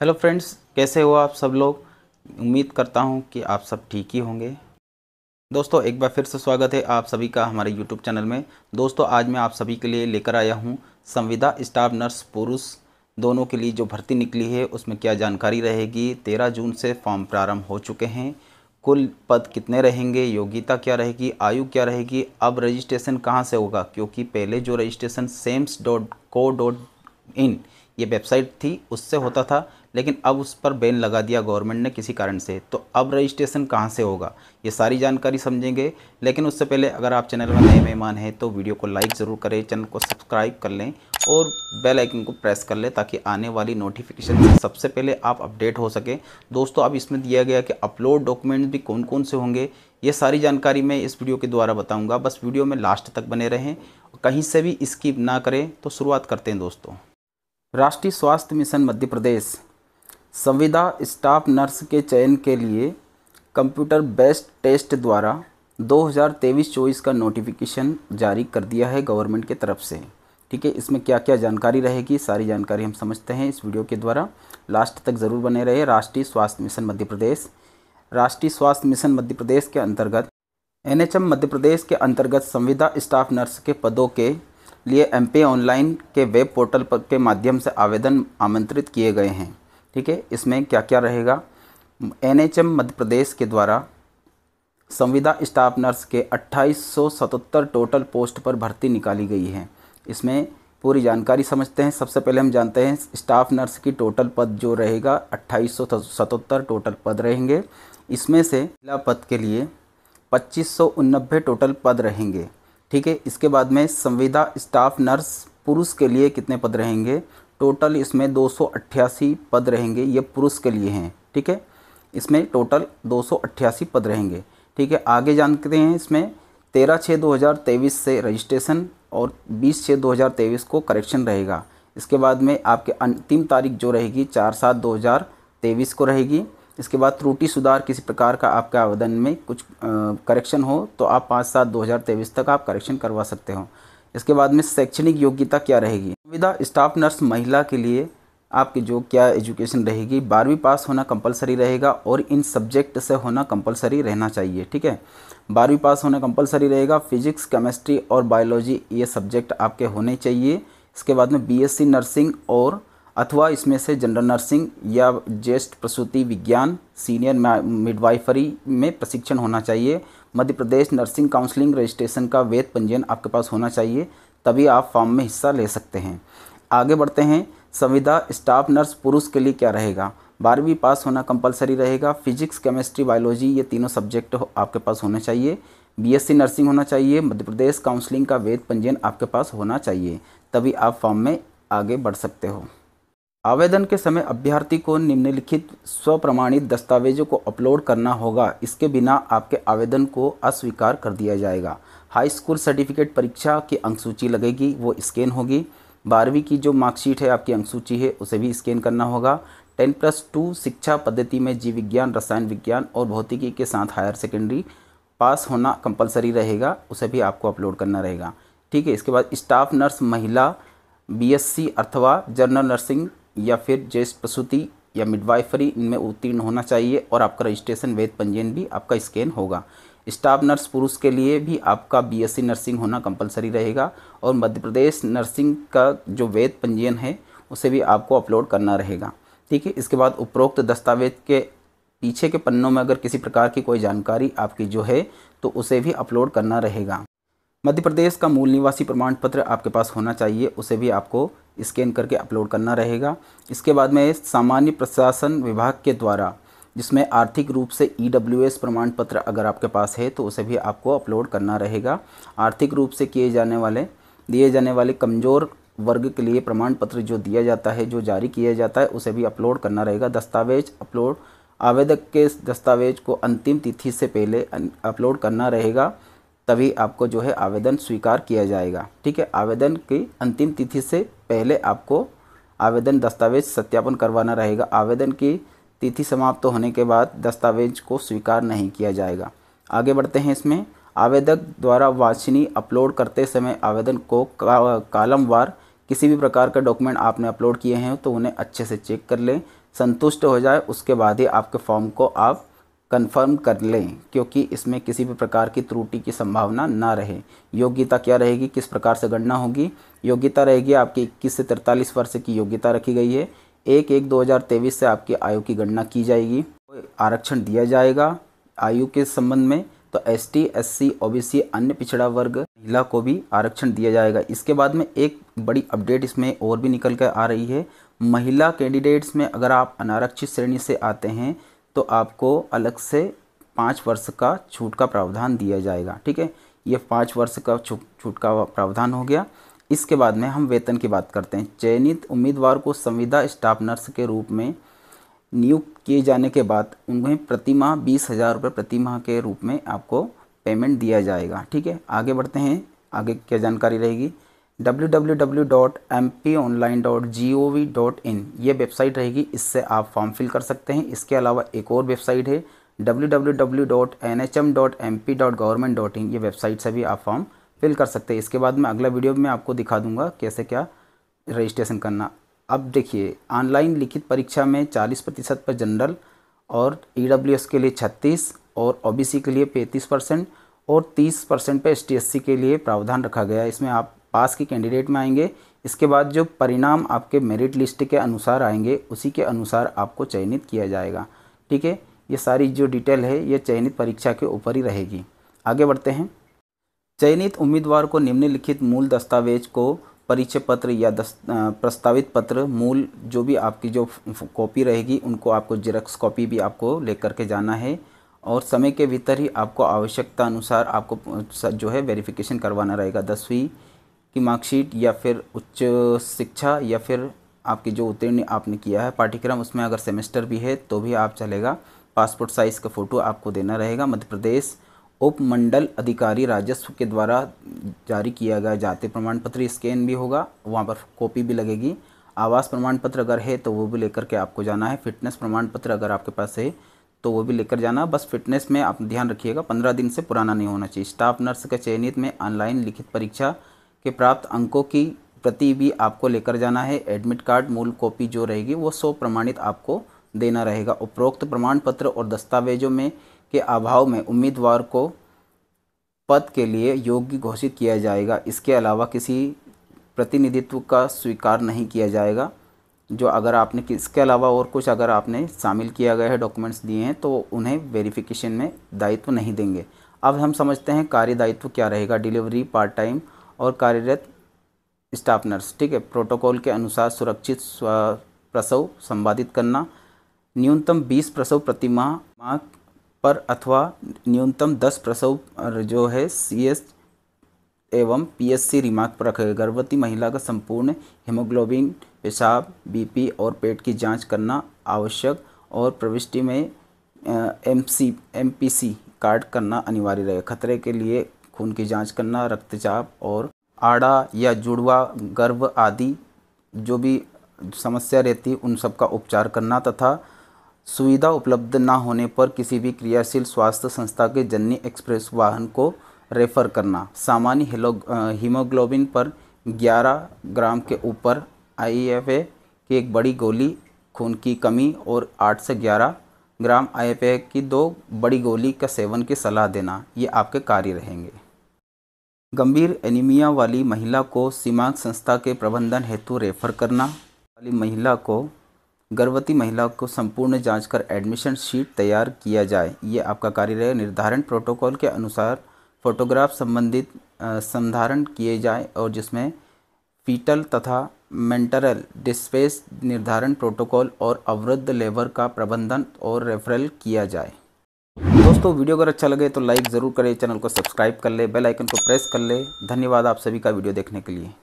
hello friends कैसे हो आप सब लोग उम्मीद करता हूँ कि आप सब ठीक ही होंगे दोस्तों एक बार फिर से स्वागत है आप सभी का हमारे यूट्यूब चैनल में दोस्तों आज मैं आप सभी के लिए लेकर आया हूँ संविदा स्टाफ नर्स पुरुष दोनों के लिए जो भर्ती निकली है उसमें क्या जानकारी रहेगी तेरह जून से फॉर्म प्रारंभ हो चुके हैं कुल पद कितने रहेंगे योग्यता क्या रहेगी आयु क्या रहेगी अब रजिस्ट्रेशन कहाँ से होगा क्योंकि पहले जो रजिस्ट्रेशन सेम्स डॉट को डॉट इन ये वेबसाइट थी उससे होता था लेकिन अब उस पर बैन लगा दिया गवर्नमेंट ने किसी कारण से तो अब रजिस्ट्रेशन कहाँ से होगा ये सारी जानकारी समझेंगे लेकिन उससे पहले अगर आप चैनल में नए मेहमान हैं तो वीडियो को लाइक ज़रूर करें चैनल को सब्सक्राइब कर लें और बेल आइकन को प्रेस कर लें ताकि आने वाली नोटिफिकेशन से सबसे पहले आप अपडेट हो सकें दोस्तों अब इसमें दिया गया कि अपलोड डॉक्यूमेंट्स भी कौन कौन से होंगे ये सारी जानकारी मैं इस वीडियो के द्वारा बताऊँगा बस वीडियो में लास्ट तक बने रहें कहीं से भी स्किप ना करें तो शुरुआत करते हैं दोस्तों राष्ट्रीय स्वास्थ्य मिशन मध्य प्रदेश संविदा स्टाफ नर्स के चयन के लिए कंप्यूटर बेस्ड टेस्ट द्वारा 2023-24 का नोटिफिकेशन जारी कर दिया है गवर्नमेंट के तरफ से ठीक है इसमें क्या क्या जानकारी रहेगी सारी जानकारी हम समझते हैं इस वीडियो के द्वारा लास्ट तक ज़रूर बने रहे राष्ट्रीय स्वास्थ्य मिशन मध्य प्रदेश राष्ट्रीय स्वास्थ्य मिशन मध्य प्रदेश के अंतर्गत एन मध्य प्रदेश के अंतर्गत संविदा स्टाफ नर्स के पदों के लिए एम ऑनलाइन के वेब पोर्टल पर के माध्यम से आवेदन आमंत्रित किए गए हैं ठीक है इसमें क्या क्या रहेगा एनएचएम मध्य प्रदेश के द्वारा संविदा स्टाफ नर्स के 2877 टोटल पोस्ट पर भर्ती निकाली गई है इसमें पूरी जानकारी समझते हैं सबसे पहले हम जानते हैं स्टाफ नर्स की टोटल पद जो रहेगा अट्ठाईस टोटल पद रहेंगे इसमें से जिला पद के लिए पच्चीस टोटल पद रहेंगे ठीक है इसके बाद में संविदा स्टाफ नर्स पुरुष के लिए कितने पद रहेंगे टोटल इसमें दो पद रहेंगे ये पुरुष के लिए हैं ठीक है इसमें टोटल दो पद रहेंगे ठीक है आगे जानते हैं इसमें तेरह छः दो हज़ार तेईस से रजिस्ट्रेशन और बीस छः दो हज़ार तेईस को करेक्शन रहेगा इसके बाद में आपके अंतिम तारीख जो रहेगी चार सात दो हज़ार तेईस को रहेगी इसके बाद त्रुटि सुधार किसी प्रकार का आपके आवेदन में कुछ करेक्शन हो तो आप पाँच सात दो हज़ार तेईस तक आप करेक्शन करवा सकते हो इसके बाद में शैक्षणिक योग्यता क्या रहेगी संविदा स्टाफ नर्स महिला के लिए आपकी जो क्या एजुकेशन रहेगी बारहवीं पास होना कंपलसरी रहेगा और इन सब्जेक्ट से होना कंपलसरी रहना चाहिए ठीक है बारहवीं पास होना कंपलसरी रहेगा फिजिक्स केमिस्ट्री और बायोलॉजी ये सब्जेक्ट आपके होने चाहिए इसके बाद में बीएससी नर्सिंग और अथवा इसमें से जनरल नर्सिंग या ज्येष्ठ प्रसूति विज्ञान सीनियर मिडवाइफरी में प्रशिक्षण होना चाहिए Madhya Pradesh nursing counselling registration का वैध पंजीयन आपके पास होना चाहिए तभी आप फॉर्म में हिस्सा ले सकते हैं आगे बढ़ते हैं संविदा स्टाफ नर्स पुरुष के लिए क्या रहेगा बारहवीं पास होना कंपलसरी रहेगा फिजिक्स केमिस्ट्री बायोलॉजी ये तीनों सब्जेक्ट आपके पास होना चाहिए बीएससी नर्सिंग होना चाहिए मध्य प्रदेश काउंसलिंग का वेद पंजीयन आपके पास होना चाहिए तभी आप फॉर्म में आगे बढ़ सकते हो आवेदन के समय अभ्यर्थी को निम्नलिखित स्वप्रमाणित दस्तावेजों को अपलोड करना होगा इसके बिना आपके आवेदन को अस्वीकार कर दिया जाएगा हाई स्कूल सर्टिफिकेट परीक्षा की अंकसूची लगेगी वो स्कैन होगी बारहवीं की जो मार्कशीट है आपकी अंकसूची है उसे भी स्कैन करना होगा टेन प्लस टू शिक्षा पद्धति में जीव विज्ञान रसायन विज्ञान और भौतिकी के साथ हायर सेकेंडरी पास होना कंपलसरी रहेगा उसे भी आपको अपलोड करना रहेगा ठीक है इसके बाद स्टाफ नर्स महिला बीएससी अथवा जर्नल नर्सिंग या फिर ज्येष्ठ प्रसूति या मिडवाइफरी इनमें उत्तीर्ण होना चाहिए और आपका रजिस्ट्रेशन वेद पंजीयन भी आपका स्कैन होगा स्टाफ नर्स पुरुष के लिए भी आपका बीएससी नर्सिंग होना कंपलसरी रहेगा और मध्य प्रदेश नर्सिंग का जो वेद पंजीयन है उसे भी आपको अपलोड करना रहेगा ठीक है इसके बाद उपरोक्त दस्तावेज के पीछे के पन्नों में अगर किसी प्रकार की कोई जानकारी आपकी जो है तो उसे भी अपलोड करना रहेगा मध्य प्रदेश का मूल निवासी प्रमाण पत्र आपके पास होना चाहिए उसे भी आपको स्कैन करके अपलोड करना रहेगा इसके बाद में सामान्य प्रशासन विभाग के द्वारा जिसमें आर्थिक रूप से ई e प्रमाण पत्र अगर आपके पास है तो उसे भी आपको अपलोड करना रहेगा आर्थिक रूप से किए जाने वाले दिए जाने वाले कमज़ोर वर्ग के लिए प्रमाण पत्र जो दिया जाता है जो जारी किया जाता है उसे भी अपलोड करना रहेगा दस्तावेज अपलोड आवेदक के दस्तावेज को अंतिम तिथि से पहले अपलोड करना रहेगा तभी आपको जो है आवेदन स्वीकार किया जाएगा ठीक है आवेदन की अंतिम तिथि से पहले आपको आवेदन दस्तावेज सत्यापन करवाना रहेगा आवेदन की तिथि समाप्त होने के बाद दस्तावेज को स्वीकार नहीं किया जाएगा आगे बढ़ते हैं इसमें आवेदक द्वारा वाचनी अपलोड करते समय आवेदन को का, कालमवार किसी भी प्रकार का डॉक्यूमेंट आपने अपलोड किए हैं तो उन्हें अच्छे से चेक कर लें संतुष्ट हो जाए उसके बाद ही आपके फॉर्म को आप कंफर्म कर लें क्योंकि इसमें किसी भी प्रकार की त्रुटि की संभावना ना रहे योग्यता क्या रहेगी किस प्रकार से गणना होगी योग्यता रहेगी आपकी इक्कीस से तिरतालीस वर्ष की योग्यता रखी गई है एक एक दो हज़ार से आपकी आयु की गणना की जाएगी आरक्षण दिया जाएगा आयु के संबंध में तो S T S C O B C अन्य पिछड़ा वर्ग महिला को भी आरक्षण दिया जाएगा इसके बाद में एक बड़ी अपडेट इसमें और भी निकल कर आ रही है महिला कैंडिडेट्स में अगर आप अनारक्षित श्रेणी से आते हैं तो आपको अलग से पाँच वर्ष का छूट का प्रावधान दिया जाएगा ठीक है ये पाँच वर्ष का छूट का प्रावधान हो गया इसके बाद में हम वेतन की बात करते हैं चयनित उम्मीदवार को संविदा स्टाफ नर्स के रूप में नियुक्त किए जाने के बाद उन्हें प्रतिमाह बीस हज़ार रुपये प्रतिमाह के रूप में आपको पेमेंट दिया जाएगा ठीक है आगे बढ़ते हैं आगे क्या जानकारी रहेगी www.mponline.gov.in ये वेबसाइट रहेगी इससे आप फॉर्म फिल कर सकते हैं इसके अलावा एक और वेबसाइट है www.nhm.mp.government.in ये वेबसाइट से भी आप फॉर्म फिल कर सकते हैं इसके बाद मैं अगला वीडियो में आपको दिखा दूंगा कैसे क्या रजिस्ट्रेशन करना अब देखिए ऑनलाइन लिखित परीक्षा में 40 प्रतिशत पर जनरल और ई e के लिए 36 और ओ के लिए पैंतीस परसेंट और 30 परसेंट पर एस के लिए प्रावधान रखा गया है इसमें आप पास के कैंडिडेट में आएंगे इसके बाद जो परिणाम आपके मेरिट लिस्ट के अनुसार आएंगे उसी के अनुसार आपको चयनित किया जाएगा ठीक है ये सारी जो डिटेल है ये चयनित परीक्षा के ऊपर ही रहेगी आगे बढ़ते हैं चयनित उम्मीदवार को निम्नलिखित मूल दस्तावेज को परिचय पत्र या प्रस्तावित पत्र मूल जो भी आपकी जो कॉपी रहेगी उनको आपको जिरक्स कॉपी भी आपको लेकर के जाना है और समय के भीतर ही आपको आवश्यकता अनुसार आपको जो है वेरिफिकेशन करवाना रहेगा दसवीं की मार्कशीट या फिर उच्च शिक्षा या फिर आपकी जो उत्तीर्ण आपने किया है पाठ्यक्रम उसमें अगर सेमेस्टर भी है तो भी आप चलेगा पासपोर्ट साइज़ का फ़ोटो आपको देना रहेगा मध्य प्रदेश उपमंडल अधिकारी राजस्व के द्वारा जारी किया गया जाति प्रमाण पत्र स्कैन भी होगा वहाँ पर कॉपी भी लगेगी आवास प्रमाण पत्र अगर है तो वो भी लेकर के आपको जाना है फिटनेस प्रमाण पत्र अगर आपके पास है तो वो भी लेकर जाना बस फिटनेस में आप ध्यान रखिएगा पंद्रह दिन से पुराना नहीं होना चाहिए स्टाफ नर्स का चयनित में ऑनलाइन लिखित परीक्षा के प्राप्त अंकों की प्रति भी आपको लेकर जाना है एडमिट कार्ड मूल कॉपी जो रहेगी वो सौ प्रमाणित आपको देना रहेगा उपरोक्त प्रमाण पत्र और दस्तावेजों में के अभाव में उम्मीदवार को पद के लिए योग्य घोषित किया जाएगा इसके अलावा किसी प्रतिनिधित्व का स्वीकार नहीं किया जाएगा जो अगर आपने इसके अलावा और कुछ अगर आपने शामिल किया गया है डॉक्यूमेंट्स दिए हैं तो उन्हें वेरिफिकेशन में दायित्व नहीं देंगे अब हम समझते हैं कार्य दायित्व क्या रहेगा डिलीवरी पार्ट टाइम और कार्यरत स्टाफ नर्स ठीक है प्रोटोकॉल के अनुसार सुरक्षित प्रसव संवादित करना न्यूनतम 20 प्रसव प्रतिमा माह पर अथवा न्यूनतम 10 प्रसव जो है सी एस एवं पीएससी रिमार्क पर रखे गर्भवती महिला का संपूर्ण हीमोग्लोबिन पेशाब बीपी और पेट की जांच करना आवश्यक और प्रविष्टि में M C M P C card करना अनिवार्य रहे खतरे के लिए खून की जांच करना रक्तचाप और आड़ा या जुड़वा गर्भ आदि जो भी समस्या रहती उन सब का उपचार करना तथा सुविधा उपलब्ध ना होने पर किसी भी क्रियाशील स्वास्थ्य संस्था के जन्नी एक्सप्रेस वाहन को रेफर करना सामान्य हीमोग्लोबिन पर 11 ग्राम के ऊपर आई की एक बड़ी गोली खून की कमी और 8 से 11 ग्राम आई की दो बड़ी गोली का सेवन की सलाह देना ये आपके कार्य रहेंगे गंभीर एनीमिया वाली महिला को सीमांक संस्था के प्रबंधन हेतु रेफर करना वाली महिला को गर्भवती महिला को संपूर्ण जांच कर एडमिशन शीट तैयार किया जाए ये आपका कार्य रहेगा निर्धारण प्रोटोकॉल के अनुसार फोटोग्राफ संबंधित संधारण किए जाए और जिसमें फीटल तथा मेंटरल डिस्पेस निर्धारण प्रोटोकॉल और अवरुद्ध लेबर का प्रबंधन और रेफरल किया जाए दोस्तों वीडियो अगर अच्छा लगे तो लाइक ज़रूर करें चैनल को सब्सक्राइब कर ले बेल आइकन को प्रेस कर ले धन्यवाद आप सभी का वीडियो देखने के लिए